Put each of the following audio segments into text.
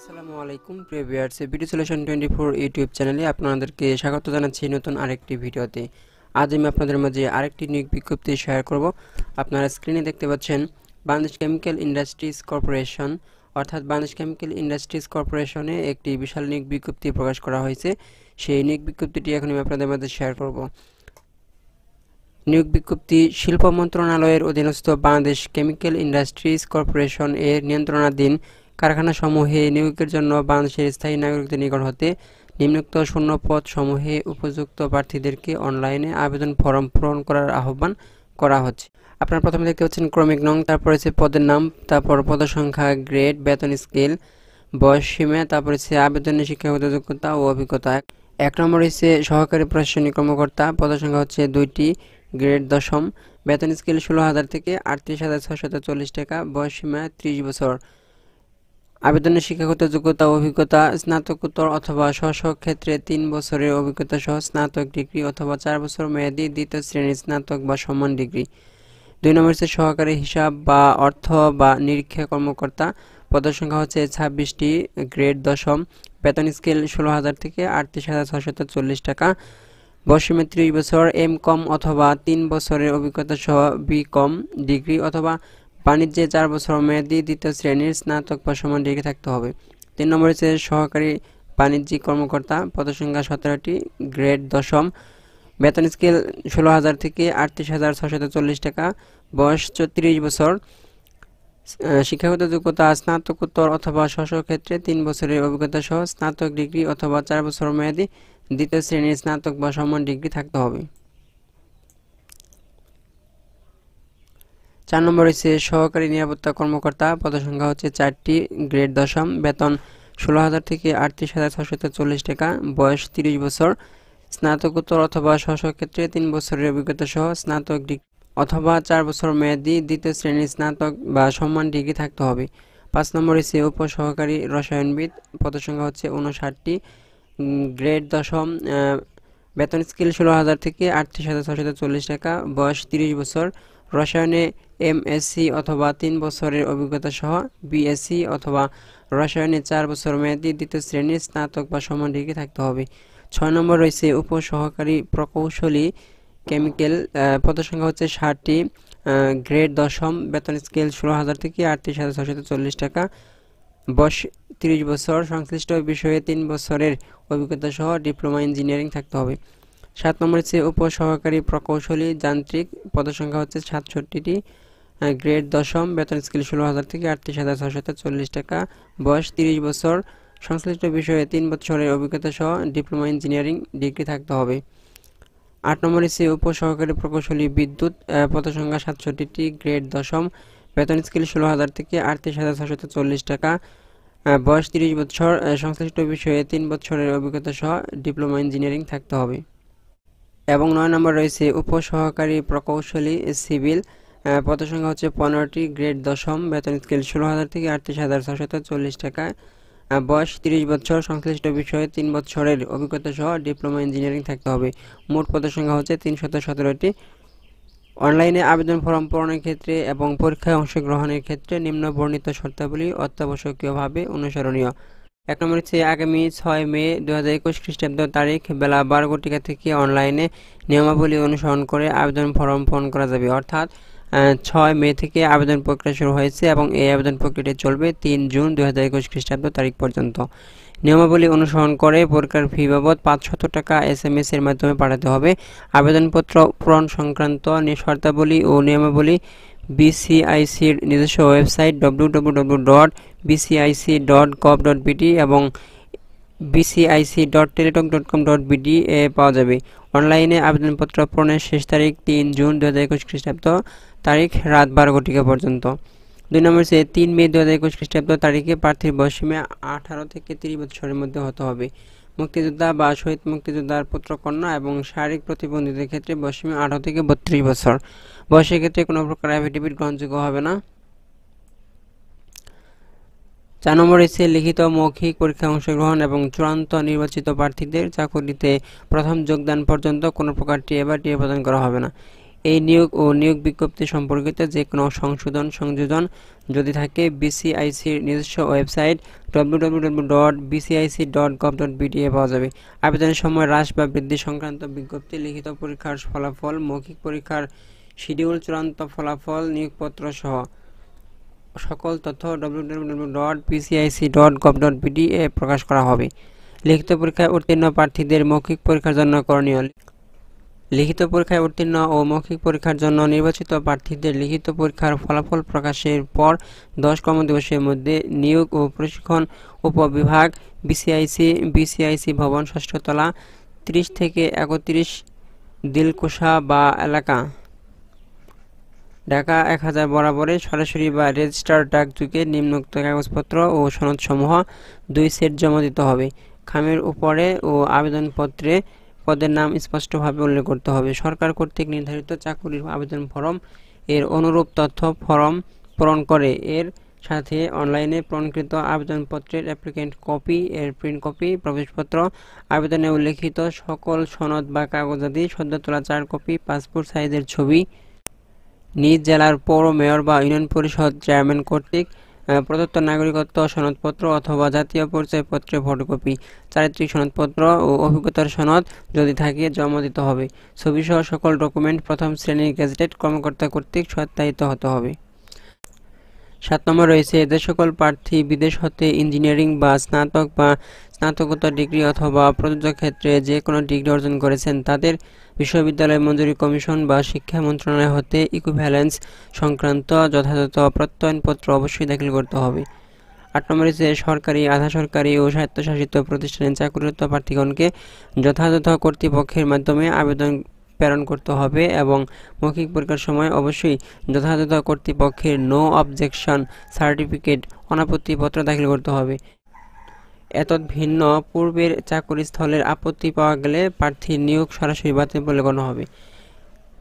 আসসালামু আলাইকুম প্রিয় viewers video solution twenty four YouTube চ্যানেলে আপনাদেরকে স্বাগত জানাচ্ছি নতুন আরেকটি ভিডিওতে আজ আমি আপনাদের মাঝে আরেকটি নিয়োগ বিজ্ঞপ্তি শেয়ার করব আপনারা স্ক্রিনে দেখতে পাচ্ছেন বাংলাদেশ কেমিক্যাল ইন্ডাস্ট্রিজ কর্পোরেশন অর্থাৎ বাংলাদেশ কেমিক্যাল ইন্ডাস্ট্রিজ কর্পোরেশনে একটি বিশাল নিয়োগ বিজ্ঞপ্তি প্রকাশ করা হয়েছে সেই নিয়োগ বিজ্ঞপ্তিটি এখন আমি আপনাদের মাঝে শেয়ার করব নিয়োগ বিজ্ঞপ্তি শিল্প মন্ত্রণালয়ের অধীনস্থ বাংলাদেশ কেমিক্যাল ইন্ডাস্ট্রিজ কর্পোরেশন এর নিয়ন্ত্রণাধীন কারখানা সমূহে নিয়োগের জন্য বাংলাদেশের স্থায়ী নাগরিকদের নিকট হতে নিম্নোক্ত শূন্যপদ সমূহে উপযুক্ত প্রার্থীদেরকে অনলাইনে আবেদন ফরম পূরণ করার আহ্বান করা হচ্ছে আপনারা প্রথমে দেখতে পাচ্ছেন ক্রমিক নং তারপর হচ্ছে পদের নাম তারপর পদ সংখ্যা গ্রেড বেতন স্কেল বয়স সীমা তারপর হচ্ছে আবেদনের শিক্ষাগত যোগ্যতা ও অভিজ্ঞতা এক নম্বর হচ্ছে সহকারী প্রশাসনিক কর্মকর্তা পদ সংখ্যা হচ্ছে দুইটি গ্রেড দশম বেতন স্কেল ষোলো হাজার থেকে আটত্রিশ হাজার ছশো টাকা বয়স সীমা ত্রিশ বছর আবেদনের শিক্ষাগত যোগ্যতা অভিজ্ঞতা স্নাতকোত্তর অথবা স্ব ক্ষেত্রে তিন বছরের অভিজ্ঞতা সহ স্নাতক ডিগ্রি অথবা চার বছর মেয়াদী দ্বিতীয় শ্রেণীর স্নাতক বা সমান ডিগ্রি দুই নম্বর হচ্ছে সহকারী হিসাব বা অর্থ বা নিরীক্ষা কর্মকর্তা পদের সংখ্যা হচ্ছে ছাব্বিশটি গ্রেড দশম বেতন স্কেল ষোলো হাজার থেকে আটত্রিশ হাজার ছশত চল্লিশ টাকা বর্ষমে ত্রিশ বছর এম কম অথবা তিন বছরের অভিজ্ঞতা সহ বি কম ডিগ্রি অথবা বাণিজ্যে চার বছর মেয়াদি দ্বিতীয় শ্রেণীর স্নাতক বা সমান ডিগ্রি থাকতে হবে তিন নম্বর হচ্ছে সহকারী বাণিজ্যিক কর্মকর্তা পদসংখ্যা সতেরোটি গ্রেড দশম বেতন স্কেল ষোলো হাজার থেকে আটত্রিশ হাজার ছশত চল্লিশ টাকা বয়স চৌত্রিশ বছর শিক্ষাগত যোগ্যতা স্নাতকোত্তর অথবা স্ব ক্ষেত্রে তিন বছরের অভিজ্ঞতা সহ স্নাতক ডিগ্রি অথবা চার বছর মেয়াদি দ্বিতীয় শ্রেণীর স্নাতক বা সমান ডিগ্রি থাকতে হবে চার নম্বর হচ্ছে সহকারী নিরাপত্তা কর্মকর্তা পদসংখ্যা হচ্ছে চারটি গ্রেড দশম বেতন ষোলো হাজার থেকে আটত্রিশ হাজার ছশো চল্লিশ টাকা বয়স তিরিশ বছর স্নাতকোত্তর অথবা সহসক্ষেত্রে ক্ষেত্রে তিন বছরের অভিজ্ঞতা সহ স্নাতক ডিগ্রি অথবা চার বছর মেয়াদি দ্বিতীয় শ্রেণীর স্নাতক বা সম্মান ডিগ্রি থাকতে হবে পাঁচ নম্বর হচ্ছে উপসহকারী রসায়নবিদ পদসংখ্যা হচ্ছে উনষাটটি গ্রেড দশম বেতন স্কেল ষোলো হাজার থেকে আটত্রিশ হাজার ছশো চল্লিশ টাকা বয়স তিরিশ বছর রসায়নে এমএসসি অথবা তিন বছরের অভিজ্ঞতা সহ বিএসসি অথবা রসায়নে চার বছর মেয়াদি দ্বিতীয় শ্রেণীর স্নাতক বা সমান ডিগ্রি থাকতে হবে ছয় নম্বর রয়েছে উপসহকারী প্রকৌশলী কেমিক্যাল পদসংখ্যা হচ্ছে ষাটটি গ্রেড দশম বেতন স্কেল ষোলো হাজার থেকে আটত্রিশ হাজার ছশো চল্লিশ টাকা বয়স তিরিশ বছর সংশ্লিষ্ট বিষয়ে তিন বছরের অভিজ্ঞতা সহ ডিপ্লোমা ইঞ্জিনিয়ারিং থাকতে হবে সাত নম্বর হচ্ছে উপসহকারী প্রকৌশলী যান্ত্রিক পদসংখ্যা হচ্ছে সাতষট্টিটি গ্রেড দশম বেতন স্কেল ষোলো হাজার থেকে আটত্রিশ হাজার ছশত চল্লিশ টাকা বয়স তিরিশ বছর সংশ্লিষ্ট বিষয়ে তিন বছরের অভিজ্ঞতা সহ ডিপ্লোমা ইঞ্জিনিয়ারিং ডিগ্রি থাকতে হবে আট নম্বর হচ্ছে উপসহকারী প্রকৌশলী বিদ্যুৎ পদসংখ্যা সাতষট্টিটি গ্রেড দশম বেতন স্কেল ষোলো হাজার থেকে আটত্রিশ হাজার ছশত চল্লিশ টাকা বয়স তিরিশ বছর সংশ্লিষ্ট বিষয়ে তিন বছরের অভিজ্ঞতা সহ ডিপ্লোমা ইঞ্জিনিয়ারিং থাকতে হবে এবং নয় নম্বর রয়েছে উপসহকারী প্রকৌশলী সিভিল পদসংখ্যা হচ্ছে পনেরোটি গ্রেড দশম বেতন স্কেল ষোলো হাজার থেকে আটত্রিশ হাজার ছশত চল্লিশ টাকা বয়স তিরিশ বছর সংশ্লিষ্ট বিষয়ে তিন বছরের অভিজ্ঞতা সহ ডিপ্লোমা ইঞ্জিনিয়ারিং থাকতে হবে মোট পদসংখ্যা হচ্ছে তিনশত সতেরোটি অনলাইনে আবেদন ফর্ম পূরণের ক্ষেত্রে এবং পরীক্ষায় অংশগ্রহণের ক্ষেত্রে নিম্ন বর্ণিত শর্তাবলী অত্যাবশ্যকীয়ভাবে অনুসরণীয় এক নম্বর হচ্ছে আগামী ছয় মে দু হাজার একুশ খ্রিস্টাব্দ তারিখ বেলা বারো কোটিকা থেকে অনলাইনে নিয়মাবলী অনুসরণ করে আবেদন ফর্ম পূরণ করা যাবে অর্থাৎ ছয় মে থেকে আবেদন প্রক্রিয়া শুরু হয়েছে এবং এই আবেদন প্রক্রিয়াটি চলবে তিন জুন দু হাজার একুশ খ্রিস্টাব্দ তারিখ পর্যন্ত নিয়মাবলী অনুসরণ করে পরীক্ষার ফি বাবদ পাঁচশত টাকা এস এম এস এর মাধ্যমে পাঠাতে হবে আবেদনপত্র পূরণ সংক্রান্ত শর্তাবলী ও নিয়মাবলী বিসিআইসির নিজস্ব website W W W dot BCIC dot gov dot BD এবং BCIC dot Teletalk dot com dot BD এ পাওয়া যাবে অনলাইনে আবেদনপত্র পূরণের শেষ তারিখ তিন জুন দু হাজার একুশ খ্রিস্টাব্দ তারিখ রাত বারো ঘটিকা পর্যন্ত দুই নম্বর সে তিন মে দু হাজার একুশ খ্রিস্টাব্দ তারিখে প্রার্থীর বয়সীমা আঠারো থেকে তিরিশ বছরের মধ্যে হতে হবে মুক্তিযোদ্ধা বা শহীদ মুক্তিযোদ্ধার পুত্র কন্যা এবং শারীরিক প্রতিবন্ধীদের ক্ষেত্রে বয়সীমা আঠারো থেকে বত্রিশ বছর বয়সের ক্ষেত্রে কোনো প্রকার অ্যাফিডেভিট গ্রহণযোগ্য হবে না চার নম্বর এসে লিখিত মৌখিক পরীক্ষায় অংশগ্রহণ এবং চূড়ান্ত নির্বাচিত প্রার্থীদের চাকরিতে প্রথম যোগদান পর্যন্ত কোনো প্রকার টিএ বা টিএ প্রদান করা হবে না এই নিয়োগ ও নিয়োগ বিজ্ঞপ্তি সম্পর্কিত যে কোনো সংশোধন সংযোজন যদি থাকে বিসিআইসির নিজস্ব ওয়েবসাইট www.bcic.gov.bd এ পাওয়া যাবে আবেদনের সময় হ্রাস বা বৃদ্ধি সংক্রান্ত বিজ্ঞপ্তি লিখিত পরীক্ষার ফলাফল মৌখিক পরীক্ষার শিডিউল চূড়ান্ত ফলাফল নিয়োগপত্র সহ সকল তথ্য www.pcic.gov.bd এ প্রকাশ করা হবে লিখিত পরীক্ষায় উত্তীর্ণ প্রার্থীদের মৌখিক পরীক্ষার জন্য করণীয় লিখিত পরীক্ষায় উত্তীর্ণ ও মৌখিক পরীক্ষার জন্য নির্বাচিত প্রার্থীদের লিখিত পরীক্ষার ফলাফল প্রকাশের পর দশ কর্মদিবসের মধ্যে নিয়োগ ও প্রশিক্ষণ উপবিভাগ বিসিআইসি বিসিআইসি ভবন ষষ্ঠতলা ত্রিশ থেকে একত্রিশ দিলকুশা বা এলাকা ঢাকা এক হাজার বরাবরে সরাসরি বা রেজিস্টার ডাকযুগে নিম্নোক্ত কাগজপত্র ও সনদসমূহ দুই সেট জমা দিতে হবে খামের উপরে ও আবেদনপত্রে পদের নাম স্পষ্টভাবে উল্লেখ করতে হবে সরকার কর্তৃক নির্ধারিত চাকুরির আবেদন ফরম এর অনুরূপ তথ্য ফরম পূরণ করে এর সাথে অনলাইনে পূরণকৃত আবেদনপত্রের অ্যাপ্লিকেন্ট কপি এর প্রিন্ট কপি প্রবেশপত্র আবেদনে উল্লেখিত সকল সনদ বা কাগজাদি সদ্য তোলা চার কপি পাসপোর্ট সাইজের ছবি নিজ জেলার পৌর মেয়র বা ইউনিয়ন পরিষদ চেয়ারম্যান কর্তৃক প্রদত্ত নাগরিকত্ব সনদপত্র অথবা জাতীয় পরিচয়পত্রে ফটোকপি চারিত্রিক সনদপত্র ও অভিজ্ঞতার সনদ যদি থাকে জমা দিতে হবে ছবিসহ সকল ডকুমেন্ট প্রথম শ্রেণীর গেজেটেড কর্মকর্তা কর্তৃক সত্যায়িত হতে হবে সাত নম্বর রয়েছে এদের সকল প্রার্থী বিদেশ হতে ইঞ্জিনিয়ারিং বা স্নাতক বা স্নাতকোত্তর ডিগ্রি অথবা প্রযোজ্য ক্ষেত্রে যে কোনো ডিগ্রি অর্জন করেছেন তাদের বিশ্ববিদ্যালয় মঞ্জুরি কমিশন বা শিক্ষা মন্ত্রণালয় হতে ইকুইভ্যালেন্স সংক্রান্ত যথাযথ প্রত্যয়নপত্র অবশ্যই দাখিল করতে হবে আট নম্বর রয়েছে সরকারি আধা সরকারি ও স্বায়ত্তশাসিত প্রতিষ্ঠানের চাকরিরত প্রার্থীগণকে যথাযথ কর্তৃপক্ষের মাধ্যমে আবেদন প্রেরণ করতে হবে এবং মৌখিক পরীক্ষার সময় অবশ্যই যথাযথ কর্তৃপক্ষের নো অবজেকশন সার্টিফিকেট অনাপত্তিপত্র দাখিল করতে হবে এত ভিন্ন পূর্বের চাকরিস্থলের আপত্তি পাওয়া গেলে প্রার্থীর নিয়োগ সরাসরি বাতিল বলে গণ্য হবে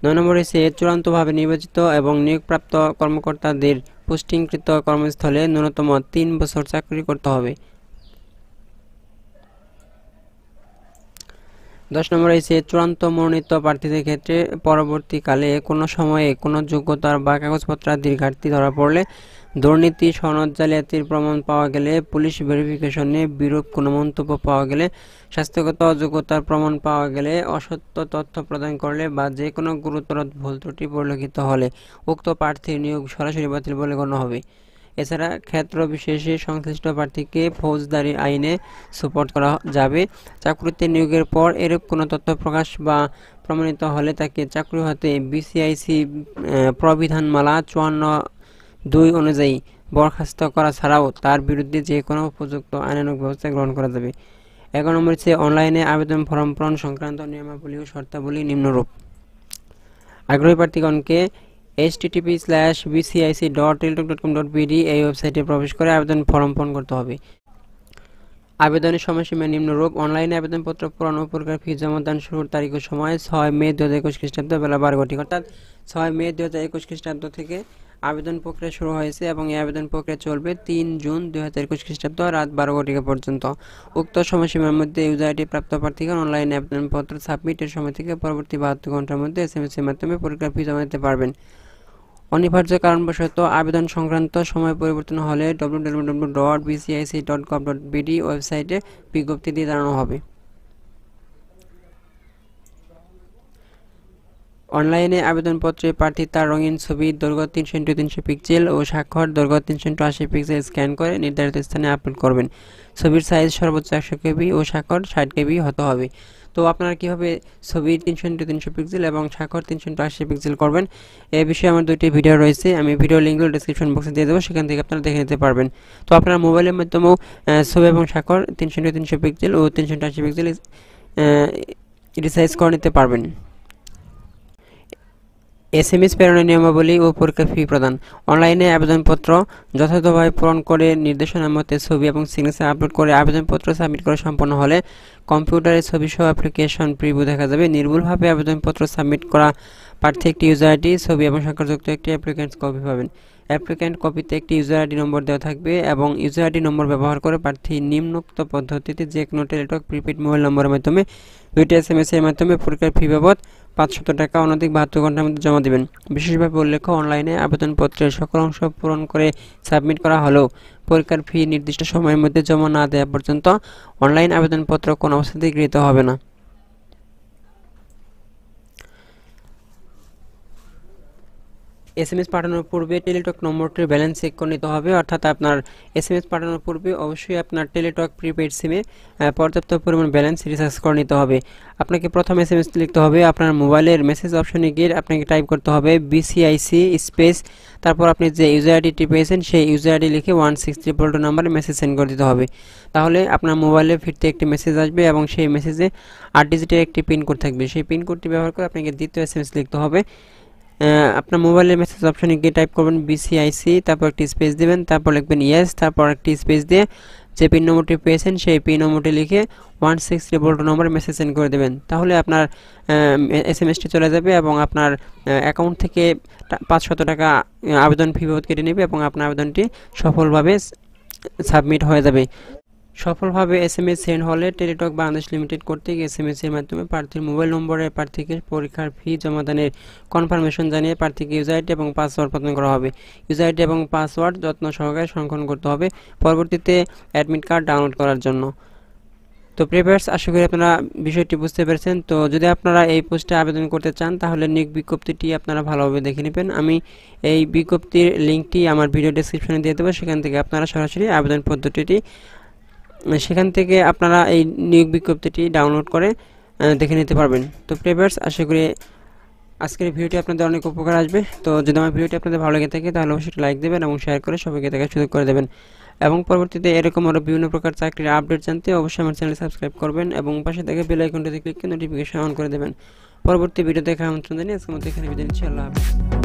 নয় নম্বরে সে চূড়ান্তভাবে নির্বাচিত এবং নিয়োগপ্রাপ্ত কর্মকর্তাদের পোস্টিংকৃত কর্মস্থলে ন্যূনতম তিন বছর চাকরি করতে হবে দশ নম্বর হয়েছে চূড়ান্ত মনোনীত প্রার্থীদের ক্ষেত্রে পরবর্তীকালে কোনো সময়ে কোনো যোগ্যতার বা কাগজপত্র দীর্ঘাটতি ধরা পড়লে দুর্নীতি সনদ জালিয়াতির প্রমাণ পাওয়া গেলে পুলিশ ভেরিফিকেশনে বিরূপ কোনো মন্তব্য পাওয়া গেলে স্বাস্থ্যগত অযোগ্যতার প্রমাণ পাওয়া গেলে অসত্য তথ্য প্রদান করলে বা যে কোনো গুরুতর ভুল ত্রুটি পরিলক্ষিত হলে উক্ত প্রার্থীর নিয়োগ সরাসরি বাতিল বলে গণ্য হবে এছাড়া ক্ষেত্র বিশেষে সংশ্লিষ্ট প্রার্থীকে ফৌজদারি আইনে সুপোর্ট করা যাবে চাকরিতে নিয়োগের পর এরূপ কোনো তথ্য প্রকাশ বা প্রমাণিত হলে তাকে চাকরি হতে বিসিআইসি প্রবিধানমালা চুয়ান্ন দুই অনুযায়ী বরখাস্ত করা ছাড়াও তার বিরুদ্ধে যে কোনো উপযুক্ত আইনানুক ব্যবস্থা গ্রহণ করা যাবে এগারো নম্বর হচ্ছে অনলাইনে আবেদন ফর্ম পূরণ সংক্রান্ত নিয়মাবলী ও শর্তাবলী নিম্নরূপ আগ্রহী প্রার্থীগণকে HTTP slash BCIC dot Teletalk dot com dot BD এই ওয়েবসাইটে প্রবেশ করে আবেদন ফর্ম পূরণ করতে হবে আবেদনের সময়সীমা নিম্নরূপ অনলাইনে আবেদনপত্র পুরানো প্রকার ফি জমাদান শুরুর তারিখ সময় ছয় মে দু হাজার একুশ খ্রিস্টাব্দ বেলা বারো ঘটি অর্থাৎ ছয় মে দু হাজার একুশ খ্রিস্টাব্দ থেকে আবেদন প্রক্রিয়া শুরু হয়েছে এবং এই আবেদন প্রক্রিয়া চলবে তিন জুন দু হাজার একুশ খ্রিস্টাব্দ রাত বারো ঘটিকা পর্যন্ত উক্ত সময়সীমার মধ্যে ইউজারটি প্রাপ্ত প্রার্থীগণ অনলাইনে আবেদনপত্র সাবমিটের সময় থেকে পরবর্তী বাহাত্তর ঘন্টার মধ্যে এস এম এসের মাধ্যমে পরীক্ষার ফি জমা দিতে পারবেন অনিবার্য কারণবশত আবেদন সংক্রান্ত সময় পরিবর্তন হলে W dot BCIC dot gov dot BD ওয়েবসাইটে বিজ্ঞপ্তি দিয়ে জানানো হবে অনলাইনে আবেদনপত্রে প্রার্থী তার রঙিন ছবি দৈর্ঘ্য তিনশো ইন্টু তিনশো পিক্সেল ও স্বাক্ষর দৈর্ঘ্য তিনশো ইন্টু আশি পিক্সেল স্ক্যান করে নির্ধারিত স্থানে আপলোড করবেন ছবির সাইজ সর্বোচ্চ একশো কেবি ও স্বাক্ষর ষাট কেবি হতে হবে তো আপনারা কীভাবে ছবি তিনশো ইন্টু তিনশো পিক্সেল এবং স্বাক্ষর তিনশো ইন্টু আশি পিক্সেল করবেন এ বিষয়ে আমার দুটি ভিডিও রয়েছে আমি ভিডিও লিঙ্কগুলো ডিসক্রিপশন বক্সে দিয়ে দেবো সেখান থেকে আপনারা দেখে নিতে পারবেন তো আপনারা মোবাইলের মাধ্যমেও ছবি এবং স্বাক্ষর তিনশো ইন্টু তিনশো পিক্সেল ও তিনশো ইন্টু আশি পিক্সেল রিসাইজ করে নিতে পারবেন এস এম এস প্রেরণের নিয়মাবলী ও পরীক্ষা ফি প্রদান অনলাইনে আবেদনপত্র যথাযথভাবে পূরণ করে নির্দেশনা মতে ছবি এবং সিগনেচার আপলোড করে আবেদনপত্র সাবমিট করে সম্পন্ন হলে কম্পিউটারে ছবি সহ অ্যাপ্লিকেশন প্রিভিউ দেখা যাবে নির্ভুলভাবে আবেদনপত্র সাবমিট করা প্রার্থী একটি ইউজার আইডি ছবি এবং সংখ্যাযুক্ত একটি অ্যাপ্লিকেন্টস কপি পাবেন অ্যাপ্লিক্যান্ট কপিতে একটি ইউজার আইডি নম্বর দেওয়া থাকবে এবং ইউজার আইডি নম্বর ব্যবহার করে প্রার্থী নিম্নোক্ত পদ্ধতিতে যে কোনো টেলিটক প্রিপেড মোবাইল নম্বরের মাধ্যমে দুইটি এস এম এর মাধ্যমে পরীক্ষার ফি বাবদ পাঁচশত টাকা অনধিক বাহাত্তর ঘন্টার মধ্যে জমা দেবেন বিশেষভাবে উল্লেখ্য অনলাইনে আবেদনপত্রের সকল অংশ পূরণ করে সাবমিট করা হলেও পরীক্ষার ফি নির্দিষ্ট সময়ের মধ্যে জমা না দেওয়া পর্যন্ত অনলাইন আবেদনপত্র কোনো অবস্থাতেই গৃহীত হবে না এস এম এস পাঠানোর পূর্বে টেলিটক নম্বরটির ব্যালেন্স চেক করে নিতে হবে অর্থাৎ আপনার এস এম এস পাঠানোর পূর্বে অবশ্যই আপনার টেলিটক প্রিপেড সিমে পর্যাপ্ত পরিমাণ ব্যালেন্স রিচার্জ করে নিতে হবে আপনাকে প্রথম এস এম এস লিখতে হবে আপনার মোবাইলের মেসেজ অপশনে গিয়ে আপনাকে টাইপ করতে হবে বিসিআইসি স্পেস তারপর আপনি যে ইউজার আইডিটি পেয়েছেন সেই ইউজার আইডি লিখে ওয়ান সিক্স ট্রিপল টু নাম্বারে মেসেজ সেন্ড করে দিতে হবে তাহলে আপনার মোবাইলে ফিরতে একটি মেসেজ আসবে এবং সেই মেসেজে আট ডিজিটের একটি পিন কোড থাকবে সেই পিন কোডটি ব্যবহার করে আপনাকে দ্বিতীয় এস এম এস লিখতে হবে আপনার মোবাইলের মেসেজ অপশানে গিয়ে টাইপ করবেন বিসিআইসি তারপর একটি স্পেস দেবেন তারপর লিখবেন ইয়েস তারপর একটি স্পেস দিয়ে যে পিন নম্বরটি পেয়েছেন সেই পিন নম্বরটি লিখে ওয়ান সিক্স ট্রিপল টু নম্বরে মেসেজ সেন্ড করে দেবেন তাহলে আপনার এস এম এসটি চলে যাবে এবং আপনার অ্যাকাউন্ট থেকে পাঁচশত টাকা আবেদন ফি কেটে নেবে এবং আপনার আবেদনটি সফলভাবে সাবমিট হয়ে যাবে সফলভাবে এস এম এস সেন্ড হলে টেলিটক বাংলাদেশ লিমিটেড কর্তৃক এস এম এস এর মাধ্যমে প্রার্থীর মোবাইল নম্বরে প্রার্থীকে পরীক্ষার ফি জমাদানের কনফার্মেশন জানিয়ে প্রার্থীকে ইউজারটি এবং পাসওয়ার্ড প্রদান করা হবে ইউজারটি এবং পাসওয়ার্ড যত্ন সহকারে সংরক্ষণ করতে হবে পরবর্তীতে অ্যাডমিট কার্ড ডাউনলোড করার জন্য তো প্রিপেয়ার্স আশা করি আপনারা বিষয়টি বুঝতে পেরেছেন তো যদি আপনারা এই পোস্টে আবেদন করতে চান তাহলে নিক বিজ্ঞপ্তিটি আপনারা ভালোভাবে দেখে নেবেন আমি এই বিজ্ঞপ্তির লিঙ্কটি আমার ভিডিও ডিসক্রিপশনে দিয়ে দেবো সেখান থেকে আপনারা সরাসরি আবেদন পদ্ধতিটি সেখান থেকে আপনারা এই নিয়োগ বিজ্ঞপ্তিটি ডাউনলোড করে দেখে নিতে পারবেন তো প্রেভার্স আশা করি আজকের ভিডিওটি আপনাদের অনেক উপকার আসবে তো যদি আমার ভিডিওটি আপনাদের ভালো লেগে থাকে তাহলে অবশ্যই লাইক দেবেন এবং শেয়ার করে সবাইকে দেখার সুযোগ করে দেবেন এবং পরবর্তীতে এরকম আরও বিভিন্ন প্রকার চাকরির আপডেট জানতে অবশ্যই আমার চ্যানেল সাবস্ক্রাইব করবেন এবং পাশে থেকে বেল আইকনটিতে ক্লিক করে নোটিফিকেশন অন করে দেবেন পরবর্তী ভিডিও দেখা আমন্ত্রণ জানিয়ে আজকে মতো এখানে বিদায় নিচ্ছি আল্লাহ হাফিজ